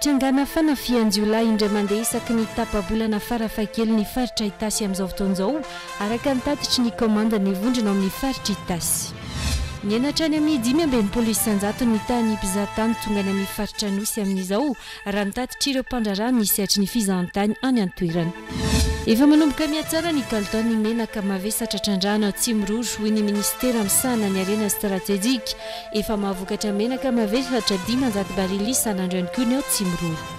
tr angana fanafianjiola indra mandeha isaky ny tapabolana farafakelyny faritra itasy amin'izao votona zao araka nitatitry ni komandanivondrina amin'ny faritra itasy nianatrany amin'ny dimy ambeni poloisanjato ni tahnympizahtany tonga na mifaritra nosy amin'izao raha nitatitra ireo mpandrarahny s atry ny fizantany any antoerany efa manomboka mihatsara ny kalotao ny menaka mave satratrandranaao tsy miroro hoe ny ministera amin sahna nyarena stratejika efa mahavokatra menaka mave satra di ma njaty barili sanandroanikony ao tsy miroro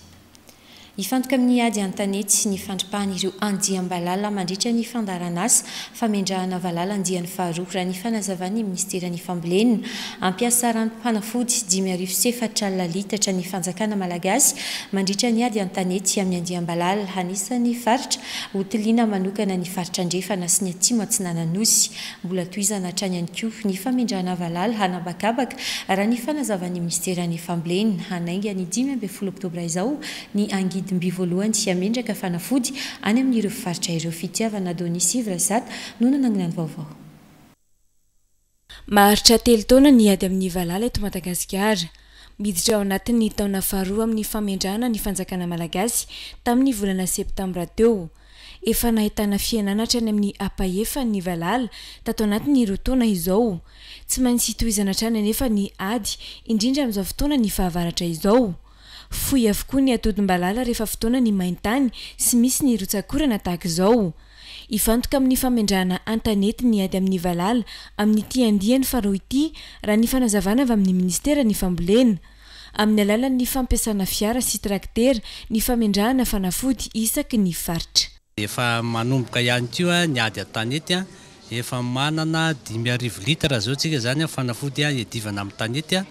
ifantoka amin'ny ady antanety ny fandripahany ireo andiambalala mandritra ny fandarana famendraanaalalaany ahany fanazavaymierye ampiasaaanaoyimy setraara ny anakanaaaay maniranyadyaanety amin'yaaaaanany aitranakany aitrandenas ay dimbi voalohany sy amendraka fanafody any amin'nyireo fivaritra ireo fitiavana doni sivra sady no nananginany vaovao maharitra telo taona ny ady amin'ny valala eto madagasikara miditra ao anatinny taona faharoa amin'ny famendrahna ny fanjakana malagasy tamin'ny volana septambra teo efa nahitana fiainana tra any amin'ny ampahefa ny valala tatao anatiny iroa tona izao tsy mantsy ito izana trany nefa ny ady indrindra amin'izafotoana ny fahavaratra izao foy avokoa ny atodim-balala rehefa fotoana ny maintany sy misy ny rotsakorana tahaka izao hifantoka amin'ny famendrahana an-tanety ny ady amin'ny valala amin'nyiti andihany faroity raha ny fanazavana avy amin'ny ministera ny fambolena amin'ny alala'ny fampiasana fiara sy traktera ny famendrahana fanafody isaky ny faritra efa manomboka ihany kio a ny ady atanety a efa manana dimy arivo litre zao ntsika zany an fanafody a edivana amin'ny tanety a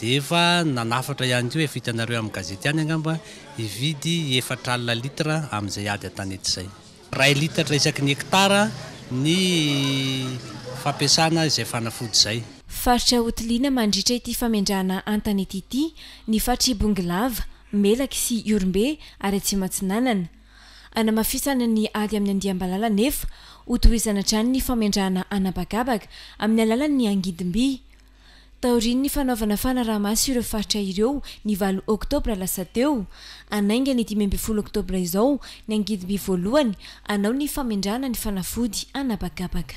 de efa nanafatra ihany io efa hitanareo amin'ny gazety iany angamba ividy efatra alina litre amin'izay ady an-tanety zay ray litatra isaky ny ektara ny fampiasana izay fanafody zay faritra hotiliana mandritra ity famendrahana antany ty ity ny fatrabongilava melaka sy orm-be ary tsy matsinanana anamafisana ny ady amin'ny andiha m-balalana efa hotohizanatrany ny famendrahana anabagabaka amin'ny alala ny angidimby taoriny ny fanaovana fanarahmasy ireo faritra ireo ny valo oktobra lasa teo anainga ny dimy amby folo oktobra izao ny angidi bi voalohany anao ny famendrana ny fanafody anabagabaka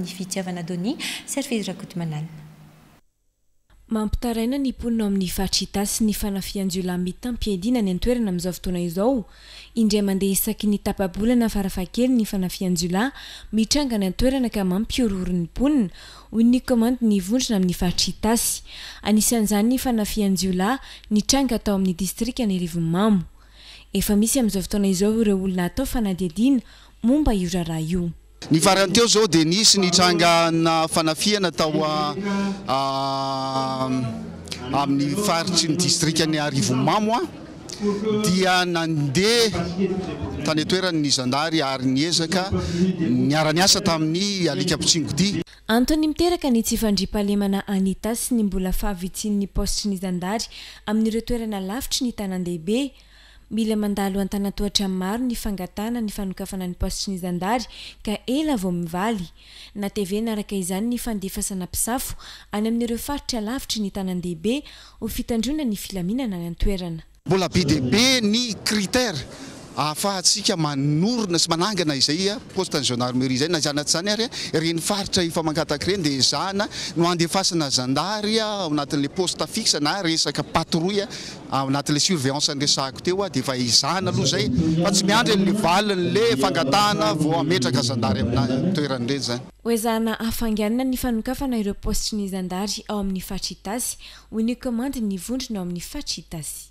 yfiiavana donis srfezrakody manany mampitaraina nyonina o amin'ny fartritasy ny fanafianjla mitampiadina ny antoerana ami'zao fotona izao indray mandea isaky ny tapaolana farafakely ny fanafiajla mitrangany antoeranaka mampiororon'ny oa onykand ny vondrina amin'ny atritasy n'nyny nafaja ntranga ataoamin'nydistrikanyrimao efa misy amn'zao fotona izao re olona atao anaddina momba ioha io ny farany teo zao di nisy nitrangana fanafiana tao a ah, ah, amin'ny faritsy ny distrikany arivomamo a ah. dia nandeha tany toeray ny zandary ary nyezaka niarany asa tamin'ny alikapitsingodi antony miteraka ni tsy fandri-pahalemana anytasy ny mbola fahavitsin'ny postry nyzandary amin'n'ireo toerana lafitry ny tanandehaibe mila mandahlo an-tanatoatra amin'ny maro ny fangatana ny fanokafana nympoasitry ny zandary ka ela avao mivaly na teve na araka izany ny fandefa sanam-pisafo any amin'nyireo faritra alavitra ny tanan-dehibe ho fitandrona ny filaminana agnan toerana mbola bi diibe ny critera afa atsika manorona sy manangana izaya ah, paosteny jeondarmerie zay na zanaty zany ary a ah, reny faritra ifa mangataky reny di zana no andefasana zandary ah, aonatin'la poste fixe na resaka patrouill aonatin'la surveillance nresako teo a diafa izana aloha zay fa tsy miandrannyvalin'le fangatahan vo ametraka zandaryaminatoeranyireny zany oeza afanganna ny fanokafana ireoposte ny zandary ao amin'ny fatritasy oni commande ny vondrina ao amin'ny fatritasy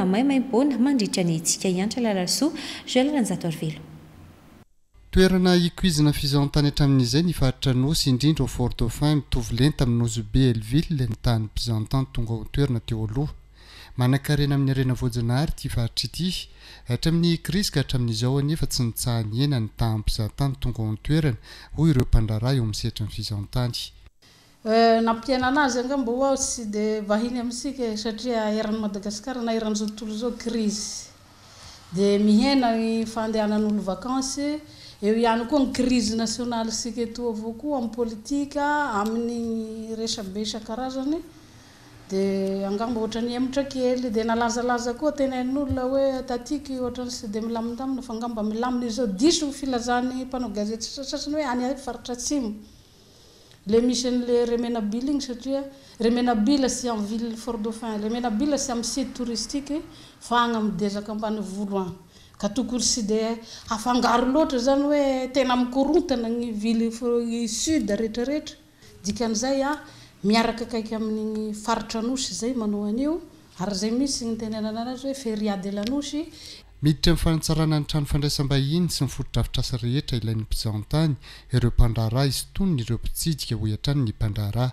maimaibona mandritra ny tsika ianatra lalasoa zelala ny zato arvilo toerana ikoizina ny fizantany hatramin'izay ny varitra nosy indrindra ao for dau hin mitovilen tamin'nyozybe eleville la ny tahany pizantany tonga ao antoerana teo aloha manankarena amin'ny arena voajinahary ty varitra ity atramin'ny kriska hatramin'izyao anyefa tsy nitsahany ena ny tahanympizahntany tonga ao antoerana hoy ireo mpandraraha eo misetra ny fizantany Euh, nampianaanazy angamba hoao sy de vahiny amisik atraeranymadagasiarnaerntoloaonfeaaolo aaneakoanriaial saaokoa ampoaaattrnalazalaakoatenaolohatrasyde milaafaabamiainy zaodiso filazany mpanao gazete saasny hoe any faritratsymo le misy an'le remenabily igny satria remenabil sy enville fordauphun remenabilsy amsit toristie faana amdezak ambany voloan ka tokony sy datra zany hoetena amikorontana ny vily sud retraretra dikan'zay a miaraka akaiky amin'ny faritranosy zay mano anio ary zay misy nytenanan anazy hoe feriade lanosy miditra aminn fanatsarana ny trano fandraisam-bahiny sy nyfotrodra afitra asy rehetra ilain'ny mpizantany ireo mpandrara izy tonyny ireo mpitsidika ho iantrany ny mpandrarah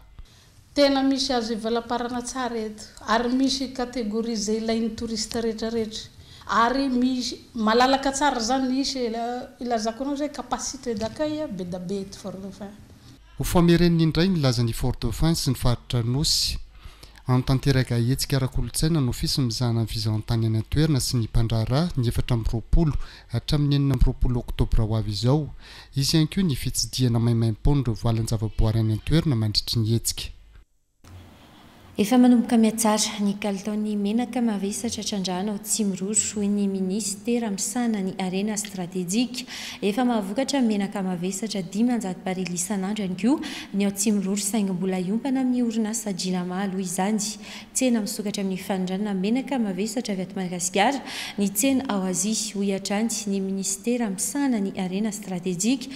tena misy azo ivalaparana tsara eto ary misy catégoriezay ilain'ny touriste rehetrarehetra ary misy malalaka tsara zany misy ilazako anao zay capacité dacela be dabe ty for deuphin hofamereny indray nylazany fordauphin sy ny faritra nosy an tanteraka etsika arak'olontsaina nyofisy mizahana ny vizaan-tany any antoerina sy ny mpandrarah ny efatra miroapolo hatramin'nyenina amiropolo octobre ho avy izao izy ihany koa ny fitsidiana maimaim ponre o voalan'n zavaboary any antoerina mandritry ny etsika efa manomboka miatsara ny kaltao 'ny menaka mavesatra trandrantsy miroo ny minister m saany arena srateik efa ahaokatraenakaaeranasao konytsy iroro saigbolana ona o anytenmiokarainyaaenakaavesatrayamagaskaa ny tsey arany ny iniser m saany ena srateika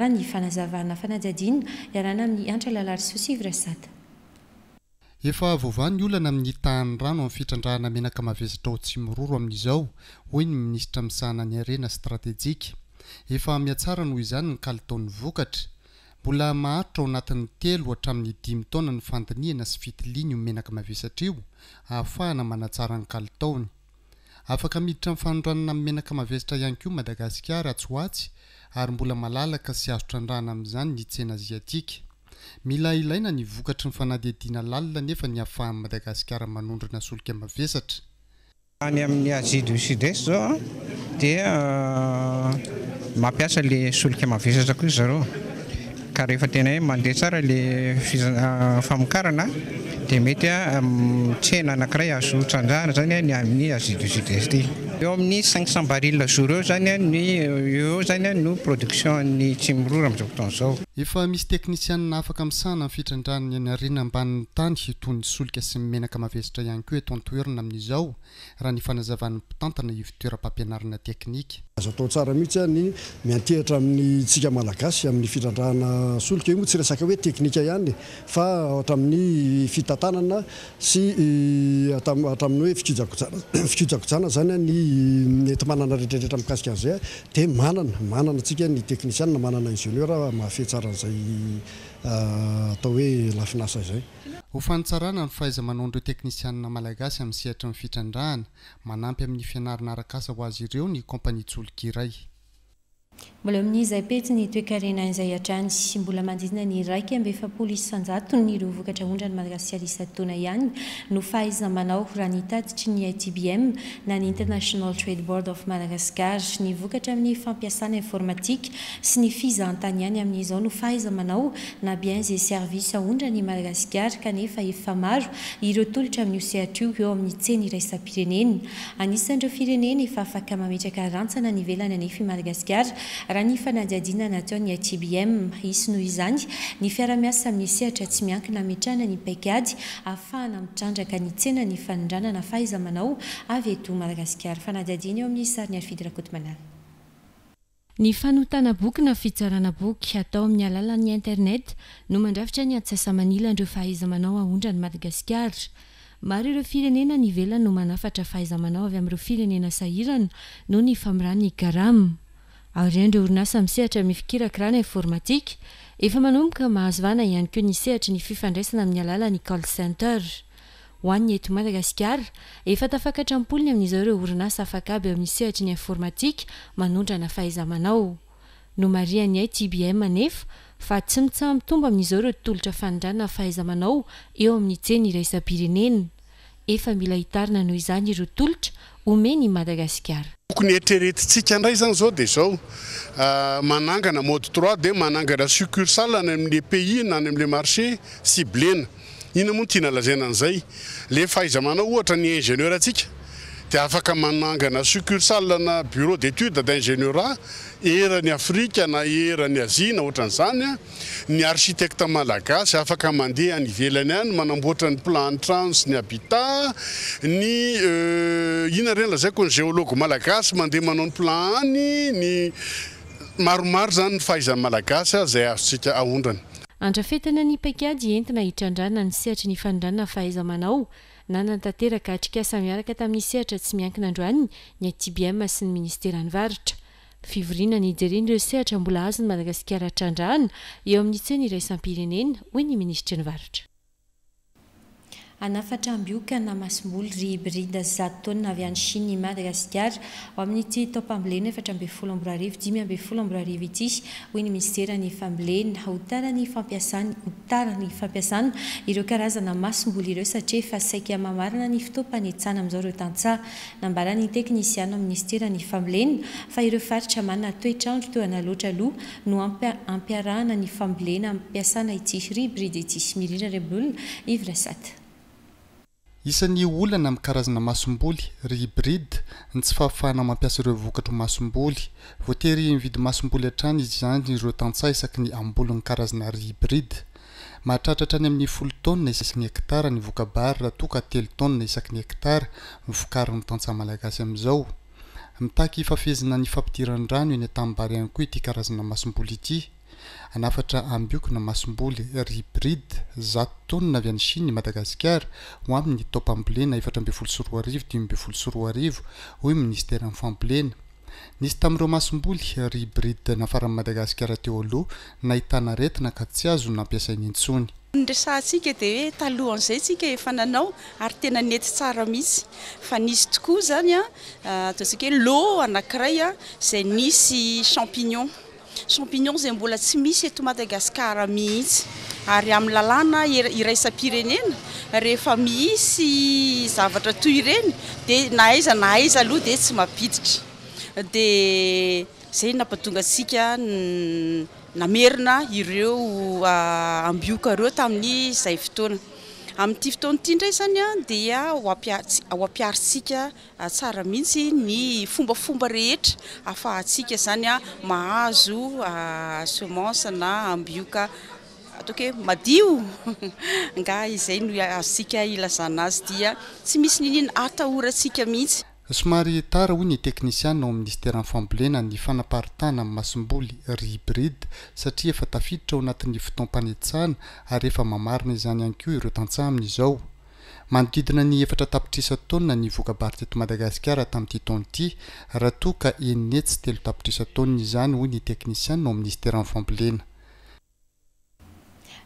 rahny fanazaaa anaai iy aralalayssraa efa vovaha ny olana amin'ny tahan'ny rano amin'ny fitrandrahana menaka mavesatra o tsy miroro amin'izao hoy ny minisitra misahana ny arena stratejika efa miatsara noho izany ny kalitaony vokatra mbola maharitra ao anatin'ny telo ohatramin'ny dimy taona ny fandiniana sy fitiliny io menaka mavesatra io ahafahana manatsara ny kalitaony afaka miditra nfanondranana menaka mavesatra ihany kioa madagasikara atsy ho atsy ary mbola malalaka sy azotra an rana amin'izany ny tsena aziatika mila ilaina ny vokatry ny fanadihidiana lalina nefa ny afahan madagasikara manondrona soloka mavesatra any amin'ny azi du sudess zaoa dia euh, mampiasa lay soloka mavesatra koa i zareo ka rehefa tena hoe mandeha tsara lay fiza euh, famokarana dia mety a mm, tsahna anakiray azotsa anjahra zany ny amin'ny azi du sudes ty eo amin'ny cinq cent baril zor eo zany a ny eo zany a no production ny tsimirora ami'zaotonzao efa misy teknisiana afaka miisana nfitrandranny anarina ambanin'ny tany tony solka sy menaka mahavezatra ihany koa tontoerina amin'izao raha ny fanazavan'ny mpitantana ivitoeram-pampianarana teknika zao atao tsara mihitsy a ny miantehatra amin'ny tsika malagasy amin'ny fitrandrahana solika io moa tsy resaka hoe teknika ihany fa ohatra amin'ny fitantanana sy eh, thatra amin'ny hoe ijaj fikiojakojana zany any ety manana rehetrarehetra mikasika an'zay di manana manana atsika ny teknisianna manana ingenieur mahafetsaran zay ah, atao hoe lafinasa zay hofanontsarana ny fahaiza manao ndreo teknisiana malagasy amin'ny seatry nnyfitrandrahana manampy amin'ny fianarina arakasa ho azy ireo ny compagnie jolokray mbole amin'zaype nytoekaeaay aymbolayraikymayreovokatra ondrany madagaskaisaoaanyno fahazamana aha ntatry ny itbm na ny international tradebord of madagaskar ny vokatraamin'ny fampiasanyinformatika sy ny fiantanyanyamiao nofahaiamanaonaieney servis onranymadagaskara keeaoiretrmieei'yeeeeeeakaetakananveaymadaasikara raha ny fanajiadiana nataony tbm isnoo izany ny fiaramiasa minny sehatra tsy miankina metrana ny paikady ahafahana mitrandraka ny tsena ny fanondranana fahaizamanao avy eto madagasikara fanaiadiana eo amin'iy sariny aryfidy rakotmanany ny fanotana bokyna fitsarana boky atao amin'ny alalan'ny internet no mandrafitra ny atsyasamanilanireo fahaizamanao ahondra ny madagasikar mari ireo firenena ny velany no manafatra fahaizamanao avy amin'ireo firenena sahirana no ny famorany garam arenyireo orinasa mi'sehatra mifikirakira no informatika efa manomboka mahazovana ihany keo ny sehatry ny fifandraisana amin'ny alalany col centr hoanyny ety madagasikara efa tafakatra ampolony amin'izao ireo orinasa afaka aby amin'ny sehatry ny informatika manondra na fahaizamanao no mari any ay tbm anefo fa tsy mitsamamitombo amin'izao ireo tolotra fanondranna fahaizamanao eo amin'nyteny iraisampirenena efa mila hitarina noho izany irotolotra homeny madagasikara tokony ertreretintsika ndray zany zao de zao ah, manangana mode toi de manangana sucursal any amle pays na any amle marché siblene ina moa no tiana lazana an'zay le faaiza manao ohatra ny ingénieur atsika de afaka manangana sucursalna bureau d' étude d ingénieura eran'ny afrika na eran'ny azia na oatran'zany a ny architectemalagasy afaka mandeh nyvelany any manamboatra ny plannytrac ny habitat ny euh, ina renylaazako ny géologe malagasy mandeha manaon'ny plan any ny maromarozany nfahaizanmalagasy zay azosika aondrany antrafetina ny paka entina hitrandrana ny setrny fandraa fahaizamanao na nantanteraka atrika samiaraka tamin'nyseatra tsy miankinandroaniny ny tbm sy ny ministerany varitra fivoriana ny ijereny ireo seatra mbola azony madagasikara trandrana eo amin'itse ny iraisampirenena hoe ny minisitrany varitra anafatra mbokana masomboly rybrid zatny aimadagaskar amin'yteraymisteyeayasaaaire kaazaaao ireo saaasaiay nszao enambaaeiaseyeireiatoernoaaoo ampiahanayalenampiasaa isiyyridisy iriraiasa isany olana ami'n karazana masom-boly ryhibride ny tsy fahafahana mampiasa ireo vokatry o masom-boly voatery mividy masom-boly han-trany izy zany reo tantsaa isaky ny ambolony karazana ryhibride mahatratratrany amin'ny folo taonna sak ny ektara ny voka barra toka atelo taonna isaky ny ektara mifokariny tantsaha malagasy amn'izao mitahky fahafihezina ny fampidiranydrano eny atainbariany koa ety karazana masom-boly ity anafatra ambiokona masom-boly ribride zatotaony na avy any chiny madagasikara ho amin'ny tope amplena efatra ambe folosoroa arivo dimy mbe folosoroa arivo hoe ministere aminfamplena nisy tamin'ireo masom-boly ribride nafara an madagasikara teo aloha nahitana retina ka tsy azo nampiasainyintsony drasa ntsika de hoe taloha an'izay tsika efa nanao ary tena nety tsara misy fa nisy tokoa zany a ah, atonsika hoe lo anakiray a izay nisy champignon champignon zay mbola tsy misy eto madagascara mihisy ary amin'ny lalàna iraisa pirenena rehefa mihisy zavatra toy reny dia nahaiza nahaiza aloha dia tsy mapiditra dia zay napatonga ntsika namerina ireo ah, ambiokareo tamin'ny zay fotoana amin'nyity fotaonytyndray zany a dia hoapia ho ampiaritsika ah, tsara mihitsy ny fombafomba rehetra afahatsika zany a mahazo ah, semence na ambioka atakho madio nga izay no azotsika ilazanazy dia tsy misy ninina atahorantsika mihitsy somary tara hoy ny teknisiannao amin'n'isy teranyfampilena ny fanaparitana ami'ny masom-boly ribride satria efa tafiditra ao anatin'ny fotommpanetsahna ary efa mamarina izany ihany koa ireo tantsaha amina izao manodidina ny efatra tapitrisa -taona ny voaka baritety madagasikara tamin'ity taony ty raha toa ka eninetsy telo tapitrisa -taona izany hoy ny teknisiannao amin'nyisy teranmyfampilena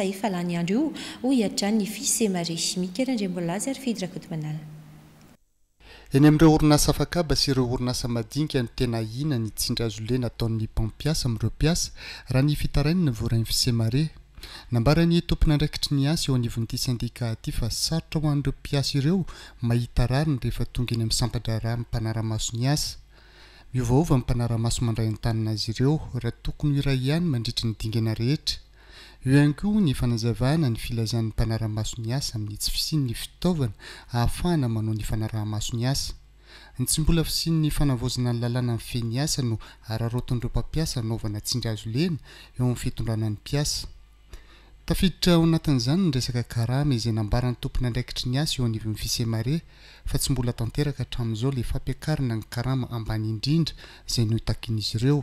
dny fisemeny amin'ireo orinasa afakaba sy ireo orinasa madingany tena ina ny tsindrazolena ataon'ny mpampiasa ami'ireo piasa raha ny fitarainana vorainy fisemare nambara nytompina andraikitry ny asa eo aniovin'n'ity syndika ty fa sarotra hoan'reo piasa ireo mahita rariny rehefa tonga eny ami'ny sampadraraha mpanaramaso ny asa miovaova ny panaramaso mandray an-taninazy ireo raha tokony h iray ihany mandritry nydingna hetra heany ko ny fanazavahana ny filazan'ny mpanarahamaso ny asa amin'ny tsy fisinyny fitaovana ahafahana manao ny fanarahmasony asa ny tsy mbola fisin'ny fanavozana ny lalàna nyny feniasa no ararotin'ireo mpampiasa anaovana tsindrazo lena eo amin'ny fitondranany piasa tafiditra ao anatin'izany nyresaka karama izay nambaran'ny tompony andraikitry ny asa eo anivyny visemare fa tsy mbola tanteraka hatramin'izao la fampiakarina ny karama ambany indrindra zay notakin'izy ireo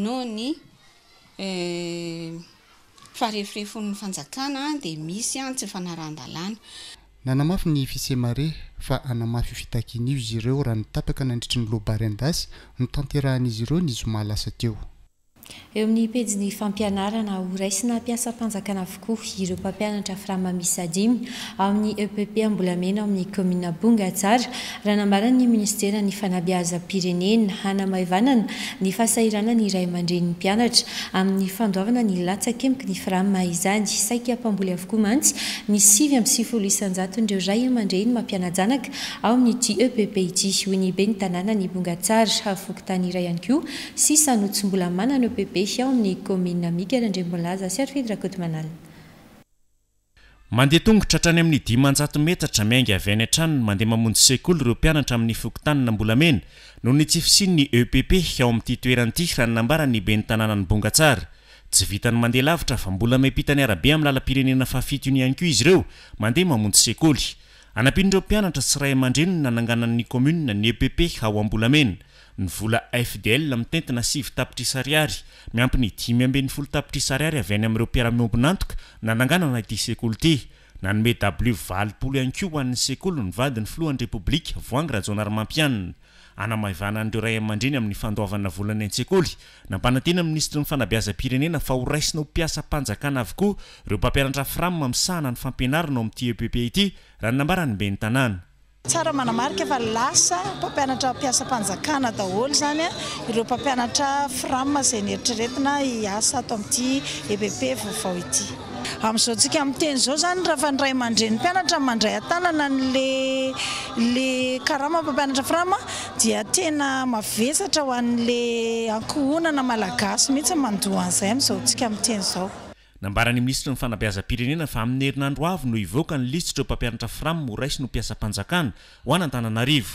noo ny eh, faharefirefonyny fanjakana di misy a tsy fanarahandalàna n anamafy ny fisemare fa anamafy fitakin'io izy ireo raha nitapaka nandritriny lobary andasy ny tanterahan'izy ireo nyzymahlasa teo eo amin'ny pezi ny fampianarana ho ray syna mpiasampanjakana avokoa ireo pampianatra fi ramamis imy ao amin'ny pp e mbola mena amin'ny kmnbongatsara ra namara ny ministera ny fanabiazapirene anaaaa nyaanayaymanrepaara amin'ny fandoavanany latsakemk ny amaao andeha tongo htratrany amin'ny dimanjao metatra miainga avy ainy an-tranony mandeha mamonjy sekoly ireo mpianatra amin'ny fokontanina ambolamena no ny tsifisin ny epp ao ami'ty toeranty raha ny nambarany be n'ny tanàna ny bonga tsara tsy vitan'ny mandeha lavitra fa mbola mepitany arabe amin'ny lalapirenena faafito ny any koa izy ireo mandeha mamonjy sekoly anampin'dreo mpianatra sy ray man-drenony nananganan'ny kommuna ny epp ao ambolamena ny vola fdl mitentina siv tapitrisariary miampiny dimy amben'ny folo tapitri sariary avy any ami'ireo mpiaramiombinantoka na nanganana ty sekoly ty nanome lo anko hoan'ny sekoly nyvadiny filohany repoblika voangrajonarymampianina anamaivanan'reo ray aman-dreny amin'ny fandoavana volany antsekoly nampanantena ministry ny fanabiaza pirenena fa horaisinao piasa mpanjakana avokoa reo mpampiaratrafram misahana ny fampianarina oam'tieppe ity raha n nambaranybe ny tanàna tsara manamarika efa lasa mpampianatra mpiasampanjakana daholo zany a ireo mpampianatra fra zay nyheritreretina iasa ato ami'ity epp vaovao ity amin'izao ntsika minyteny zao zany raha fa nray mandre nympianatramandray atanana nla la karama mpampianatra frame dia tena mavesatra ho an'la ankohonana malagasy mihintsy mandoan'izay amin'izao ntsika minteny zao nambarany ministra ny fanambeaza pirenena fa amin'ny herina andro avy no ivoakan'ny listreo mpampianatra frammo raisy no mpiasampanjakana ho anantananarivo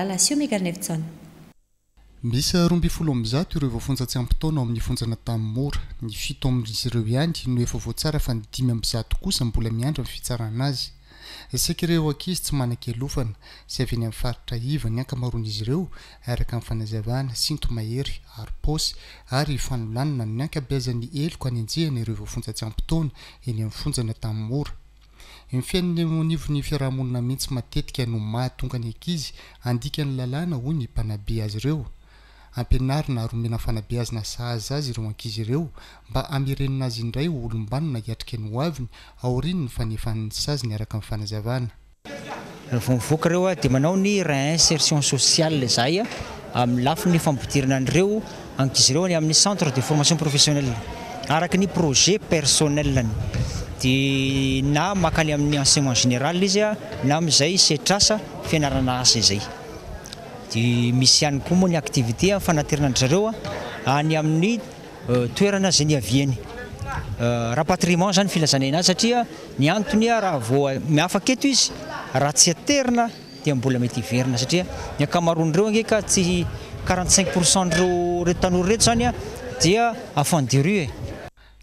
sknavi misa rombyfolo amn'nzato ireo vaofonjatsy ampitona ao amin'ny fonjana tamin'ny mora ny fito amin''izy ireo ihandy no efaovoatsara fa nydimy am'zato kosa mbola miandra amin'ny fitsarana azy sakiireo ankizy tsy manake lofana sy aveany amn'ny faritra iva ny ankamaroana izy ireo araka amin'ny fanazavana sintomahery arposy ary fanolanina ny ankabeaza ny eloko any anjehana ireo vaoafonjatsy ampitona eny amin'ny fonjana tamin'ny mora ny fiainny niovon'ny fiarahamonina mihitsy matetika no mahtonga ny ankizy andika ny lalàna hoy ny mpanabe azy ireo ampianarina aromenafanabe azy na saza azy ireo ankizy ireo mba amerenina azy indray olombanona hiatrika ny oaviny aorino ny fanefan'ny sazy ny araka amin'nyfanazavanamioaka reoa di manao ny réinsertion sociale zaya amin'ny lafi ny fampidirina an'reo ankizy reoy amin'ny centre de formation professionnel araka ny projet personnelny di na maka any amin'ny ansenen général izy na mi'zay setrasa fianarana asazay di misy any koa moa ny activitéfanaterinandrareoa any amin'ny euh, toerana zay ny avianyrapatriement euh, zanyfilazananazy satria nyantony rahav miafaketo izy raha tsy aterina dia mbola metyiverina saa akaaonreoeka tsy qntcinpourcentreotanorret zanya dia afandru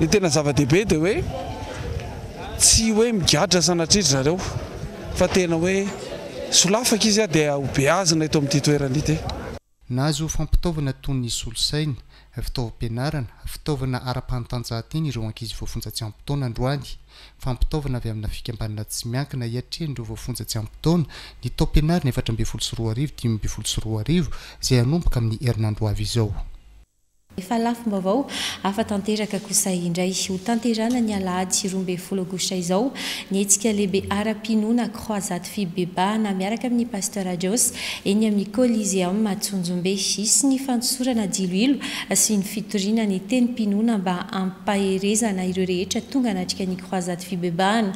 ny tena zava-dehibe di hoe tsy hoe migadra sanatriry zareo fa tena hoe solafaka izy a dia hobeazina eto ami'yty toerana ity naazo fampitaovana to ny solosaina fitaovam-pianarana fitaovana ara-pahanytanjahatiny ireo ankizy voafonja tsy ampitona androany fampitaovana avy amina fikambanana tsy miankina iatrehny reo voafonjatsy ampitona ny tao-pianariny efatra mbe folosoroa arivo dimy mbe folosoroa arivo zay anomboka amin'ny herinandroavy izao refalaf mavao afatanterka kosa indray ho tanterana ny alaroambe lgos izao nyesika lehibe arapinona krosade fibebahana miaraka amin'ny pasterdos eny amin'ny kolisem matsonjombe isy ny fansorana diloilo sy ny fitorina ny tenypinona mba amphezana ireo rehetra tonga akay fibebahaa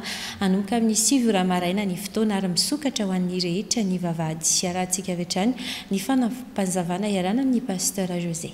akain'y sioraaainaytoaarymisokatra hoayrehetra nyaasaika try ny fanapaavana ranain'ny paster ozay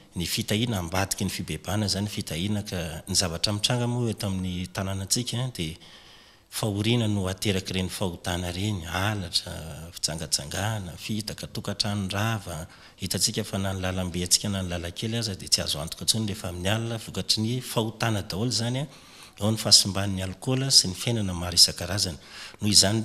ny fitahina ambadika ny fibebana zanyhiaka ny zaara mitranga tyaeakeny ahoanaenyaatraiangaanganafitaka tokatra nraahitatsika fa nanylalambe atsika nanylalakely aza detsy azoanokany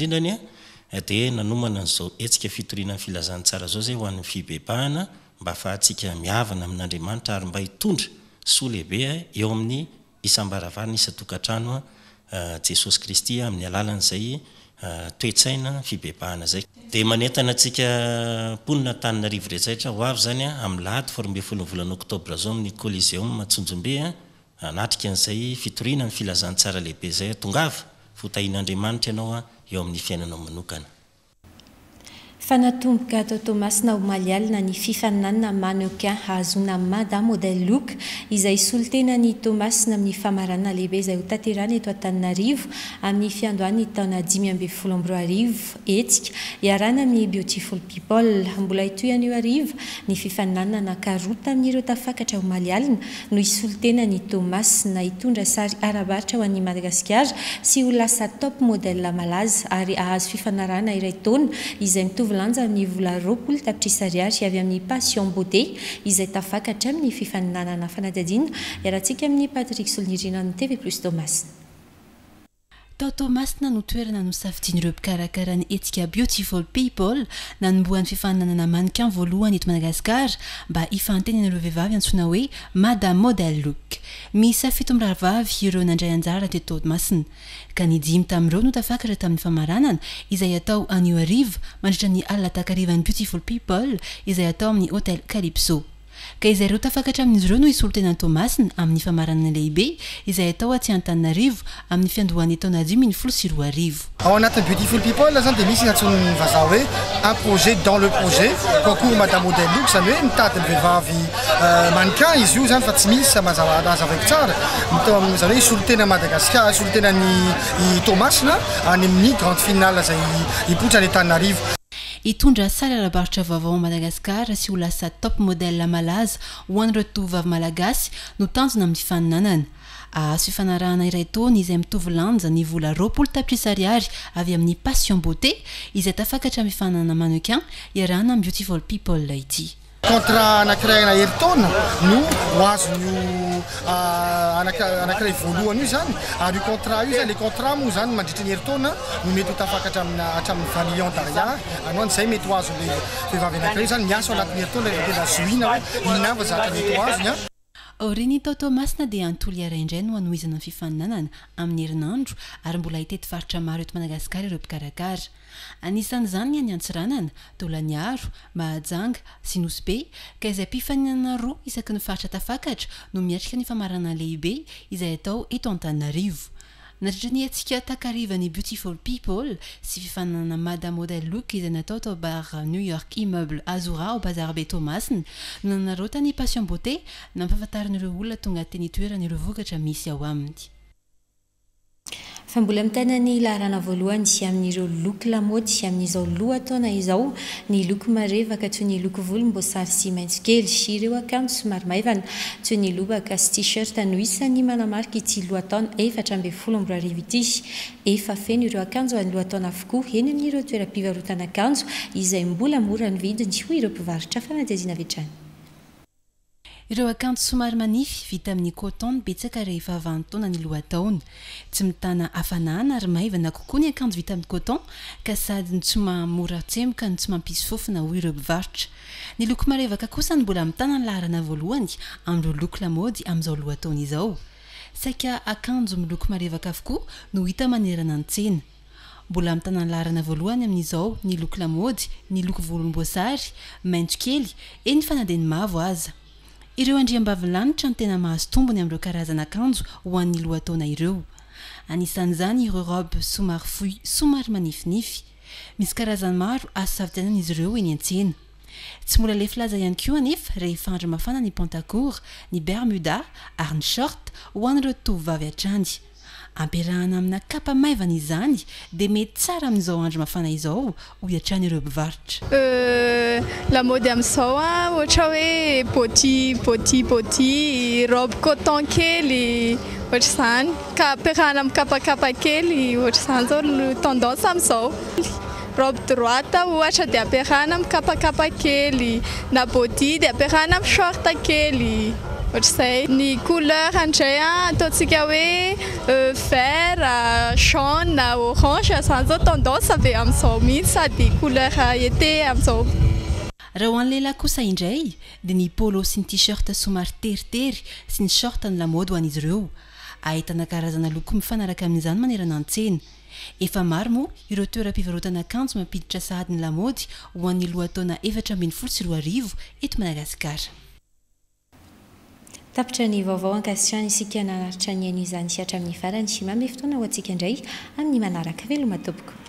rea in'y anayndraao eika fitorinanyfilazansara zao zay hoanny fibebahana mba fa atsika miavana amin'n'andriamanitra ary mba hitondra soa lehibe eo amin'ny isambaraarny isaokaranoajesosy eh, kristy amin'ny allan'zayoeiahoyafombe foloy volanyoktôbra zao amin'ny kôlizeom atsonjombea eh, anaika n'zay fitona ny filazansaralehibe zayonhin'andriamanitra eh, ianaoa eo amin'ny fiainanaonona fanatomboka atao tômasina o malyalina ny fifaninanna mankin ahazona mada modely lok izay isolotena ny tmasia amin'ny famaalehibe ayyoaaamire tafakara alyaaooeanraraay laaoey lanja amin'ny vola ropoly tapitrisariary avy amin'ny pasion boute izay tafakatra amin'ny fifaninanana fanadadina iarantsika amin'ny patrik solnirinanny tvplus domas taotaomasina no toerana no safidiany ireo mpikarakarahany etsika beautiful people na nomboany fifaanana na manikin voalohany eto madagasikara mba hifanteneanaireo vehivavy antsoina hoe madame model lok mis fito myravavy ireo nandray anjara tettodmasina ka nyjimy tamin'ireo no tafakatra tamin'ny famaranana izay atao anio ariva mandritra ny allatakarivan'ny beautiful people izay atao amin'ny hôtely kalypso ka izay ireo tafakatra amin'izy ireo no isolotenan'ny tomasina amin'ny famaranany lehibe izay atao atsy hantaninarivo amin'ny fiandohany taonajy io mihiny folo siroa arivo ao anatin'ny beautiful people zany dia misy atsynyvaza hoe un projet dans le projet concour madame adel lok zany hoe mitadiny vehivavy euh, manikin izy io zany fa tsy misy mazaa- azavaeko tsara mtzany hoe isolotena madagasicar isolotenany tomasine any amin'ni grande finale zay ipotra any taninarivo hitondra sala labarotra vaovaony madagasicara sy ho lasa top model malaza hoany retovyavy malagasy no tanjona amin'ny faninanana syifanarahana iray taony izay mitovilanja ny vola roapolo tapitrisariary avy amin'ny passion beaute izay tafakatra amifanana manuqin iarahana ay beutiful peoplea ity contrat anakirayna heritaona no ho azonyo ah, anaanakiray voalohany io zany ary ah, io contrat io zany le contrat moa zany mandritra ny heritona no mety ho tafaka hatrami atramin'ny valilon darary agnoany zay mety ho azonle fiivaby anakiray io zany miasao anatiny heritona tena zohina ihinava zataety oazonya oreny taotomasina dia antolo araindray no hanoizana ny fifaninanana amin'ny herinandro ary mbola hitety faritra maro eto managasikara ireo pikarakara anisan'izany ny ny antsiranana tolani aro mahajanga sinosy be ka izay mpifaninana roa isaky ny faritra tafakatra no miatrika ny famaranana lehibe izay atao eto antanaarivo natritra ny antsika takariva ny beautiful people sy fifanaana madamodel lok izy ny atao tabar new york imeuble azora ao pazara be tomasiny nanareotany pasion beaute na mifafantarinyireo olona tonga teny toeranyireo vokatra misy ao aminy fa mbola miy tana ny lahrana voalohany amin'ireo loky lamody amin'izao lotaona izao ny loko marevaka tsyy ny loko volombosary sy maisokely syireo akanjo symarimaivana tsyy ny lobaka sy tishirt no isany manamariky ty loataona efatra mben folo mbro rivitiy efafeno ireo akanjo any loataona afokoa eny amin'n'ireo toerapivarotana akanjo izay mbola moranyvidiny hoy ireo mpivaritra fanaiajina vetrany ireo akanjo somary manify vita amin'ny coton ny betsakareavanytona ny loataony tsy mitana afanana ry mavana kokoa ny akanjo vita ain'ny coton ka sady nytsomamoatseka nytsmampisyfnareaany loko marevaka kosany mbola mitanany lnavloany are om azatizaosaika akanjo miloko marevaka aokoa no ita manerana ntsena mbola mitanany larana voalohany amin'izao ny loko lamody ny loko volmbosay maintsokely e ny fanadenymavoa ireo andriam-bavilanitra no tena mahazo tombony amin'ireo karazana akanjo ho an'ny loataona ireo anisan'izany rerob somary foy somary manifinify misy karazana maro azo savytananaizy ireo eny antsena tsy mbola lefilazaihany koa anefa rehefa andro mafana ny pontacourt ny bermuda ary ny short ho an'ireo tovyvavy an-trany ampiarahana amina kapa maivany izany di mey tsara amiizao andro mahafana izao hoiatrany ireo pivaritra euh, lamody amzao a ohatra hoe boti boti boti robe coton kely ohatr zany kaapiarahana amkapakapakely ohatzany zao tendance amzaorobe droite ohatra di ampiarahna amkapakapa kely na boti di ampiarahna am sorte kely ohatrazay ny couleur ndray a ataontsika hoe euh, vert chae euh, orange zany zao tendansa ve amin'izao mihisy sady couleur ete ami'izao raha hoan'lehilahy kosa indray dia ny polo sy ny t-shirt somary teritery sy ny short ny lamody hoan'izy ireo ahitana karazana loko mifanaraka amin'izany manerana antsehna efa maro moa ireo toera ampivarotana kanjo mampiditra sahady ny lamody ho an'ny loha ataona efatra ambiny folo sy roa arivo eto madagasikara tapatra ny vaovao ankasitrany isika nanaritra niani zany siatra amin'ny farany symambe fotoana hoantsika indray amin'ny manaraka velo matompoka